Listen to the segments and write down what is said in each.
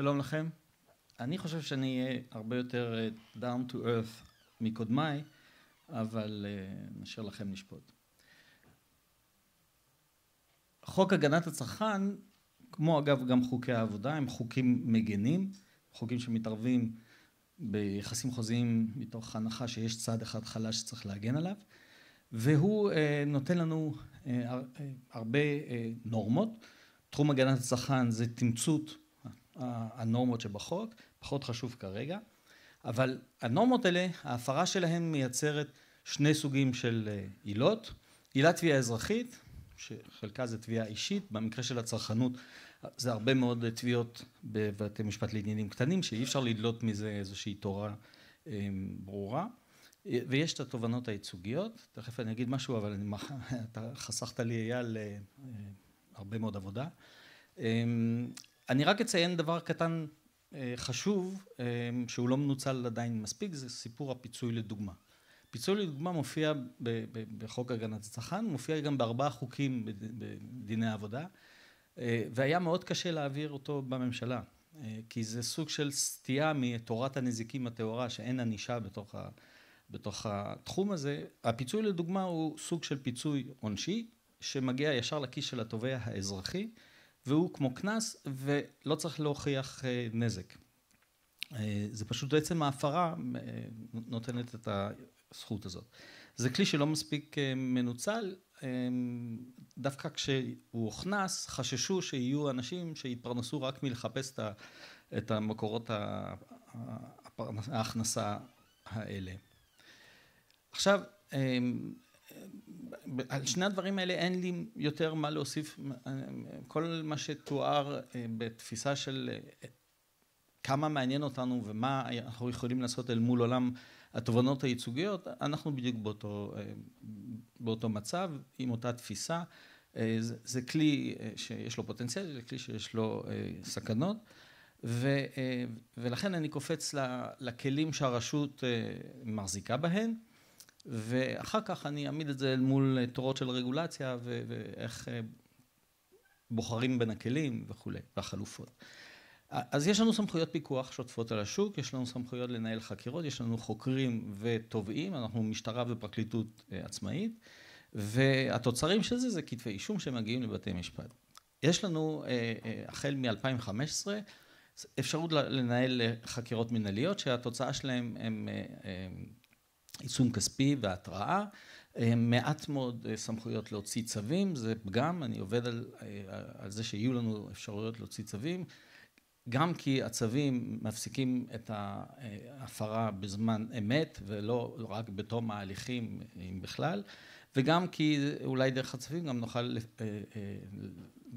שלום לכם. אני חושב שאני אהיה הרבה יותר אה, down to earth מקודמיי, אבל uh, נשאר לכם לשפוט. חוק הגנת הצרכן, כמו אגב גם חוקי העבודה, הם חוקים מגנים, חוקים שמתערבים ביחסים חוזיים מתוך הנחה שיש צד אחד חלש שצריך להגן עליו, והוא uh, נותן לנו uh, הרבה uh, נורמות. תחום הגנת הצרכן זה תמצות הנורמות שבחוק, פחות חשוב כרגע, אבל הנורמות האלה, ההפרה שלהן מייצרת שני סוגים של אה, עילות, עילת תביעה אזרחית, שחלקה זה תביעה אישית, במקרה של הצרכנות זה הרבה מאוד אה, תביעות בבתי משפט לעניינים קטנים, שאי אפשר לדלות מזה איזושהי תורה אה, ברורה. ויש את התובנות הייצוגיות, תכף אני אגיד משהו, אבל אני, אתה חסכת לי אייל הרבה מאוד עבודה. אני רק אציין דבר קטן אה, חשוב, אה, שהוא לא מנוצל עדיין מספיק, זה סיפור הפיצוי לדוגמה. פיצוי לדוגמה מופיע בחוק הגנת הצרכן, מופיע גם בארבעה חוקים בדיני העבודה, אה, והיה מאוד קשה להעביר אותו בממשלה, כי זה סוג של סטייה מתורת הנזיקים הטהורה, שאין ענישה בתוך, ה, בתוך התחום הזה. הפיצוי לדוגמה הוא סוג של פיצוי עונשי, שמגיע ישר לכיס של התובע האזרחי. והוא כמו קנס ולא צריך להוכיח אה, נזק. אה, זה פשוט בעצם ההפרה אה, נותנת את הזכות הזאת. זה כלי שלא מספיק מנוצל, דווקא כשהוא הוכנס חששו שיהיו אנשים שיתפרנסו רק מלחפש את המקורות ההכנסה האלה. עכשיו על שני הדברים האלה אין לי יותר מה להוסיף, כל מה שתואר אה, בתפיסה של אה, כמה מעניין אותנו ומה אנחנו יכולים לעשות אל מול עולם התובנות הייצוגיות, אנחנו בדיוק באותו, אה, באותו מצב, עם אותה תפיסה. זה, זה כלי שיש לו פוטנציאל, זה כלי שיש לו סכנות, ו, ולכן אני קופץ לכלים שהרשות מחזיקה בהם. ואחר כך אני אעמיד את זה אל מול אה, תורות של רגולציה ו- ואיך אה, בוחרים בין הכלים וכולי, והחלופות. אז יש לנו סמכויות פיקוח שוטפות על השוק, יש לנו סמכויות לנהל חקירות, יש לנו חוקרים ותובעים, אנחנו משטרה ופרקליטות אה, עצמאית, והתוצרים של זה זה כתבי אישום שמגיעים לבתי משפט. יש לנו, החל מ-2015, אפשרות לנהל חקירות מנהליות שהתוצאה שלהן הם עיצום כספי והתראה. אה, מעט מאוד אה, סמכויות להוציא צווים, זה פגם, אני עובד על, אה, על זה שיהיו לנו אפשרויות להוציא צווים, גם כי הצווים מפסיקים את ההפרה בזמן אמת ולא רק בתום ההליכים, אם בכלל, וגם כי אולי דרך הצווים גם נוכל,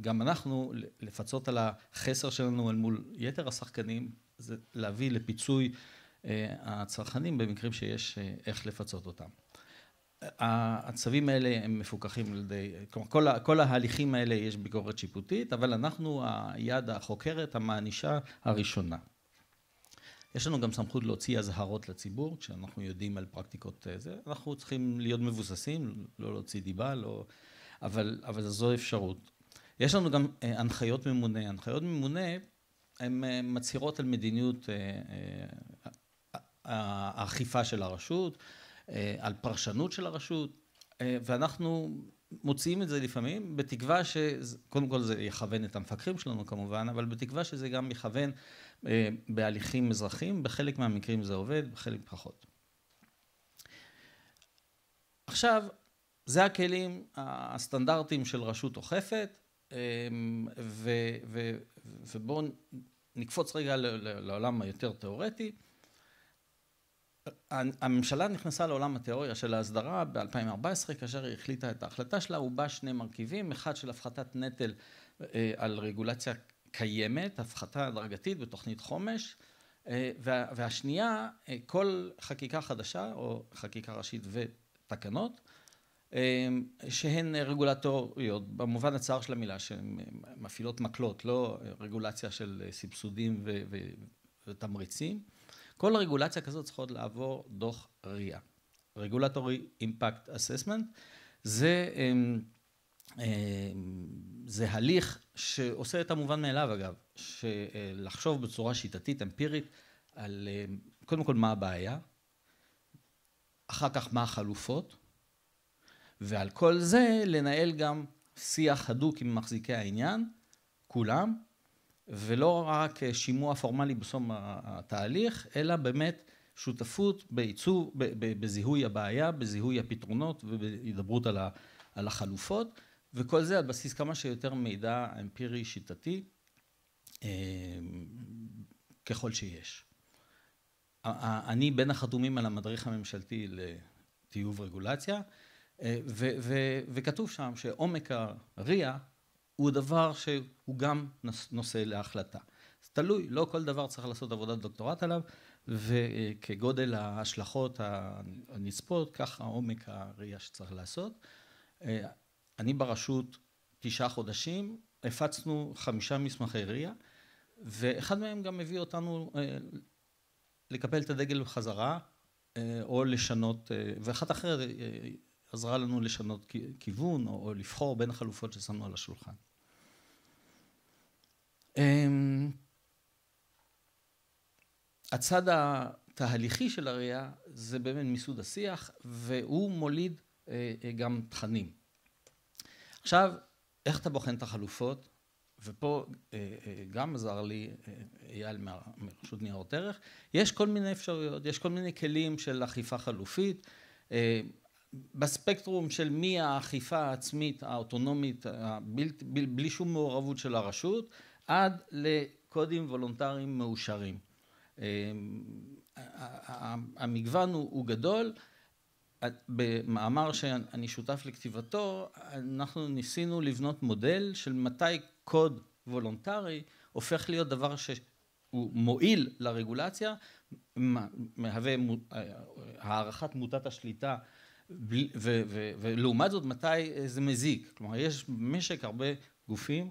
גם אנחנו לפצות על החסר שלנו אל מול יתר השחקנים, זה להביא לפיצוי אה, הצרכנים במקרים שיש אה, איך לפצות אותם. הצווים האלה הם מפוקחים על ידי, כלומר כל, כל ההליכים האלה יש ביקורת שיפוטית, אבל אנחנו היד החוקרת, המענישה הראשונה. יש לנו גם סמכות להוציא אזהרות לציבור, כשאנחנו יודעים על פרקטיקות אה, זה, אנחנו צריכים להיות מבוססים, לא להוציא דיבה, לא, אבל, אבל זו אפשרות. יש לנו גם הנחיות ממונה. הנחיות ממונה הן מצהירות על מדיניות האכיפה של הרשות, אה, על פרשנות של הרשות, אה, ואנחנו מוציאים את זה לפעמים, בתקווה ש... קודם כל זה יכוון את המפקחים שלנו כמובן, אבל בתקווה שזה גם יכוון אה, בהליכים אזרחיים, בחלק מהמקרים זה עובד, בחלק פחות. עכשיו, זה הכלים הסטנדרטיים של רשות אוכפת, אמ, ובואו נקפוץ רגע לעולם היותר תיאורטי. הממשלה נכנסה לעולם התיאוריה של ההסדרה ב-2014, כאשר היא החליטה את ההחלטה שלה, הוא בא שני מרכיבים, אחד של הפחתת נטל אה, על רגולציה קיימת, הפחתה הדרגתית בתוכנית חומש, אה, וה, והשנייה, אה, כל חקיקה חדשה, או חקיקה ראשית ותקנות, אה, שהן רגולטוריות, במובן הצער של המילה, שהן מפעילות מקלות, לא רגולציה של אה, סבסודים ו, ו, ותמריצים. כל רגולציה כזאת צריכה לעבור דוח RIA, Regulatory Impact Assessment, זה, אמ, אמ, זה הליך שעושה את המובן מאליו אגב, שלחשוב בצורה שיטתית, אמפירית, על אמ, קודם כל מה הבעיה, אחר כך מה החלופות, ועל כל זה לנהל גם שיח הדוק עם מחזיקי העניין, כולם, ולא רק אה, שימוע פורמלי בסום התהליך, אלא באמת שותפות בעיצוב, בזיהוי הבעיה, בזיהוי הפתרונות ובהידברות על, ה, על החלופות, וכל זה על בסיס כמה שיותר מידע אמפירי שיטתי, אה, ככל שיש. אני בין החתומים על המדריך הממשלתי לטיוב רגולציה, אה, וכתוב שם שעומק הריאה הוא דבר שהוא גם נושא להחלטה. זה תלוי, לא כל דבר צריך לעשות עבודת דוקטורט עליו, וכגודל ההשלכות הנצפות, כך העומק הראייה שצריך לעשות. אה, אני ברשות תשעה חודשים, הפצנו חמישה מסמכי ראייה, ואחד מהם גם הביא אותנו אה, לקבל את הדגל בחזרה, אה, או לשנות, ואחת אחרת עזרה לנו לשנות כיוון, או לבחור בין החלופות ששמנו על השולחן. אמ, הצד התהליכי של הראייה זה באמת מיסוד השיח, והוא מוליד אה, אה, גם תכנים. עכשיו, איך אתה בוחן את החלופות? ופה אה, גם עזר לי אייל מרשות ניירות ערך, יש כל מיני אפשרויות, יש כל מיני כלים של אכיפה חלופית. בספקטרום של מי האכיפה העצמית האוטונומית, הבלתי, בלי שום מעורבות של הרשות, עד לקודים וולונטריים מאושרים. אה, המגוון הוא גדול. במאמר שאני שותף לכתיבתו, אנחנו ניסינו לבנות מודל של מתי קוד וולונטרי הופך להיות דבר שהוא מועיל לרגולציה, מהווה אה, הערכת מוטת השליטה, ולעומת זאת מתי זה מזיק. כלומר, יש במשק הרבה גופים,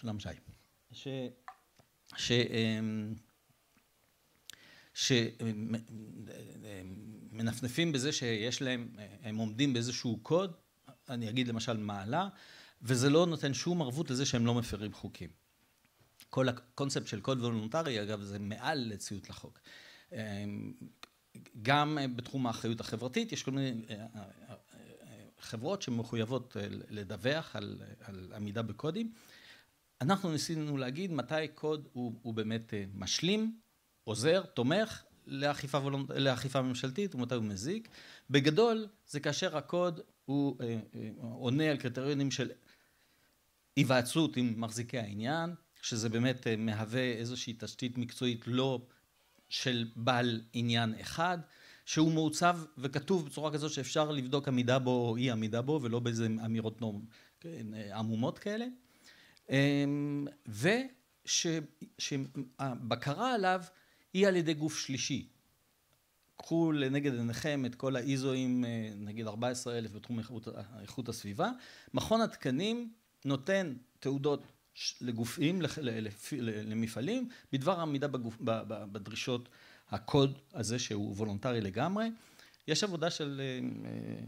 שלום שי. ש... ש... אמ, שמנפנפים אמ, אמ, בזה שיש להם, הם עומדים באיזשהו קוד, אני אגיד למשל מעלה, וזה לא נותן שום ערבות לזה שהם לא מפרים חוקים. כל הקונספט של קוד וולונטרי, אגב, זה מעל לציות לחוק. גם בתחום האחריות החברתית, יש כל מיני אה, אה, אה, חברות שמחויבות לדווח על, על עמידה בקודים. אנחנו ניסינו להגיד מתי קוד הוא, הוא באמת אה, משלים, עוזר, תומך לאכיפה, וולונ... לאכיפה ממשלתית ומתי הוא מזיק. בגדול זה כאשר הקוד הוא אה, אה, עונה על קריטריונים של היוועצות עם מחזיקי העניין, שזה באמת אה, מהווה איזושהי תשתית מקצועית לא של בעל עניין אחד, שהוא מעוצב וכתוב בצורה כזאת שאפשר לבדוק עמידה בו או אי עמידה בו ולא באיזה אמירות כן, אה, עמומות כאלה. אמ, ושהבקרה עליו היא על ידי גוף שלישי. קחו לנגד עיניכם את כל האיזואים, אה, נגיד 14,000 בתחום איכות, איכות הסביבה. מכון התקנים נותן תעודות לגופים, למפעלים, בדבר עמידה בגופ, בדרישות הקוד הזה שהוא וולונטרי לגמרי. יש עבודה של... אה, אה,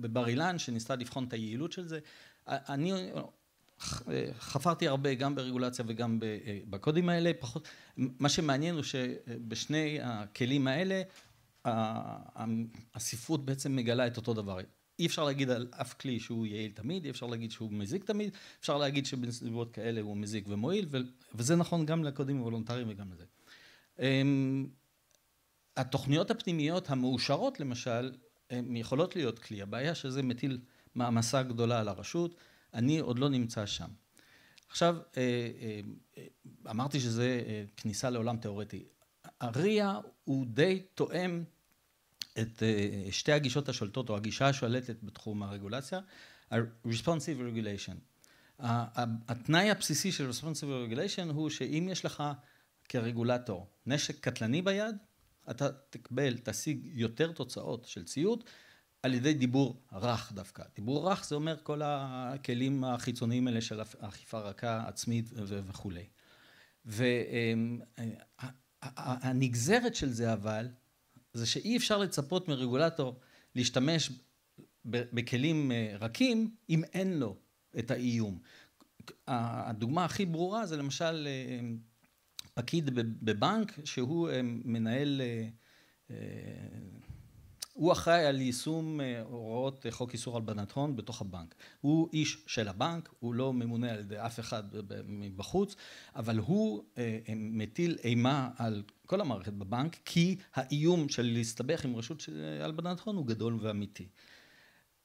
בבר אילן שניסתה לבחון את היעילות של זה, אני חפרתי הרבה גם ברגולציה וגם אה, בקודים האלה, פחות, מה שמעניין הוא שבשני הכלים האלה הספרות בעצם מגלה את אותו דבר. אי אפשר להגיד על אף כלי שהוא יעיל תמיד, אי אפשר להגיד שהוא מזיק תמיד, אפשר להגיד שבנסיבות כאלה הוא מזיק ומועיל, וזה נכון גם לקודים הוולונטריים וגם לזה. אמ, התוכניות הפנימיות המאושרות למשל, הן יכולות להיות כלי, הבעיה שזה מטיל מעמסה גדולה על הרשות, אני עוד לא נמצא שם. עכשיו, אה, אה, אה, אמרתי שזה כניסה לעולם תיאורטי. הרי"ע הוא די תואם את שתי הגישות השולטות, או הגישה השולטת בתחום הרגולציה, ה-responsive regulation. התנאי הבסיסי של responsive regulation הוא שאם יש לך כרגולטור נשק קטלני ביד, אתה תקבל, תשיג יותר תוצאות של ציות על ידי דיבור רך דווקא. דיבור רך זה אומר כל הכלים החיצוניים האלה של אכיפה רכה, עצמית וכולי. והנגזרת אמ, של זה אבל, זה שאי אפשר לצפות מרגולטור להשתמש בכלים אה, רכים אם אין לו את האיום. הדוגמה הכי ברורה זה למשל אה, פקיד בבנק שהוא אה, מנהל הוא אחראי על יישום אה, הוראות אה, חוק איסור הלבנת הון בתוך הבנק. הוא איש של הבנק, הוא לא ממונה על ידי אף אחד אה, מבחוץ, אבל הוא אה, מטיל אימה על כל המערכת בבנק, כי האיום של להסתבך עם רשות הלבנת הון הוא גדול ואמיתי.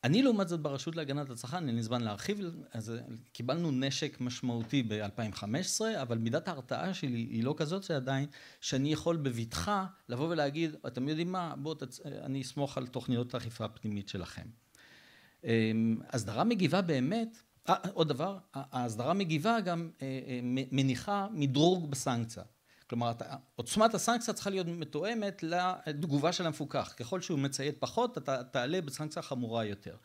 אני לעומת זאת ברשות להגנת הצרכן, אין לי זמן להרחיב, אז אה, קיבלנו נשק משמעותי ב-2015, אבל מידת ההרתעה שלי היא לא כזאת שעדיין, שאני יכול בבטחה לבוא ולהגיד, אתם יודעים מה, בואו, תצ... אני אסמוך על תוכניות האכיפה הפנימית שלכם. אמ, הסדרה מגיבה באמת, 아, אה, עוד דבר, ההסדרה מגיבה גם אה, מניחה מדרוג בסנקציה. כלומר, עוצמת הסנקציה צריכה להיות מתואמת לתגובה של המפוקח. ככל שהוא מציית פחות, אתה תעלה בסנקציה חמורה יותר.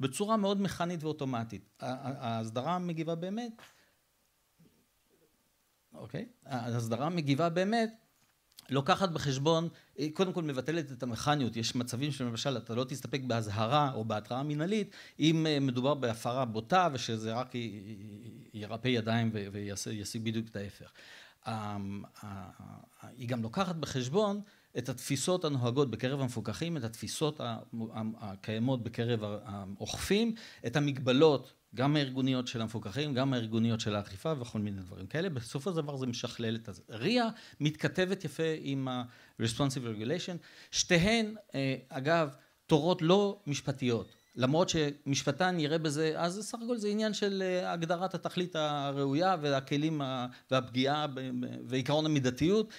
בצורה מאוד מכנית ואוטומטית. ההסדרה מגיבה באמת, אוקיי? ההסדרה מגיבה באמת, לוקחת בחשבון, היא קודם כל מבטלת את המכניות, יש מצבים שלמשל אתה לא תסתפק באזהרה או בהתראה מינהלית אם אה, מדובר בהפרה בוטה ושזה רק ירפא ידיים וישיג בדיוק את ההפך. אמ, היא גם לוקחת בחשבון את התפיסות הנוהגות בקרב המפוקחים, את התפיסות הקיימות בקרב האוכפים, את המגבלות, גם הארגוניות של המפוקחים, גם הארגוניות של האכיפה וכל מיני דברים כאלה. בסופו של דבר זה משכלל את הזה. RIA מתכתבת יפה עם ה-responsive regulation. שתיהן, אה, אגב, תורות לא משפטיות. למרות שמשפטן יראה בזה, אז סך הכל זה עניין של אה, הגדרת התכלית הראויה והכלים והפגיעה ועקרון המידתיות,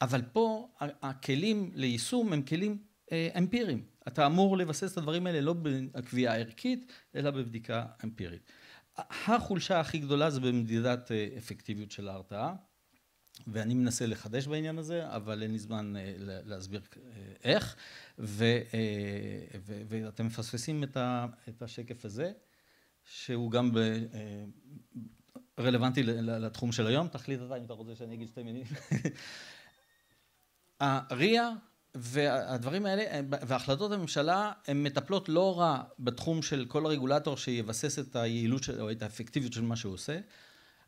אבל פה הכלים ליישום הם כלים אה, אמפיריים. אתה אמור לבסס את הדברים האלה לא בקביעה ערכית, אלא בבדיקה אמפירית. החולשה הכי גדולה זה במדידת אה, אפקטיביות של ההרתעה. ואני מנסה לחדש בעניין הזה, אבל אין לי זמן אה, להסביר אה, איך, ו, אה, ו, ואתם מפספסים את, ה, את השקף הזה, שהוא גם ב, רלוונטי לתחום של היום, תחליט אתה אם אתה רוצה שאני אגיד שתי מילים. הרי"ע והדברים האלה, והחלטות הממשלה, הן מטפלות לא רע בתחום של כל הרגולטור שיבסס את היעילות של, או את האפקטיביות של מה שהוא עושה,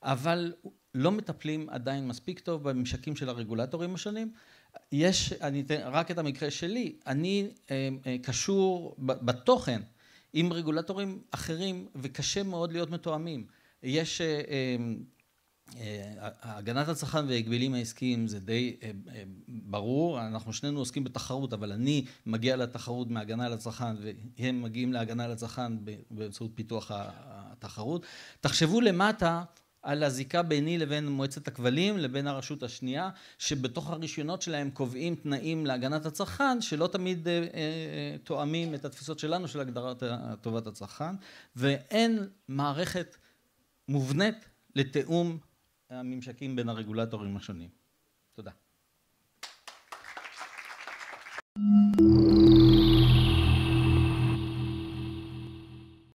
אבל לא מטפלים עדיין מספיק טוב בממשקים של הרגולטורים השונים. יש, אני אתן רק את המקרה שלי, אני אה, אה, קשור בתוכן עם רגולטורים אחרים וקשה מאוד להיות מתואמים. יש אה, אה, אה הגנת הצרכן והגבלים העסקיים זה די אה, ברור, אנחנו שנינו עוסקים בתחרות, אבל אני מגיע לתחרות מהגנה על הצרכן והם מגיעים להגנה על הצרכן באמצעות פיתוח התחרות. תחשבו למטה על הזיקה ביני לבין מועצת הכבלים לבין הרשות השנייה, שבתוך הרישיונות שלהם קובעים תנאים להגנת הצרכן, שלא תמיד אה, אה, תואמים את התפיסות שלנו של הגדרת טובת הצרכן, ואין מערכת מובנית לתיאום הממשקים בין הרגולטורים השונים. תודה. thank you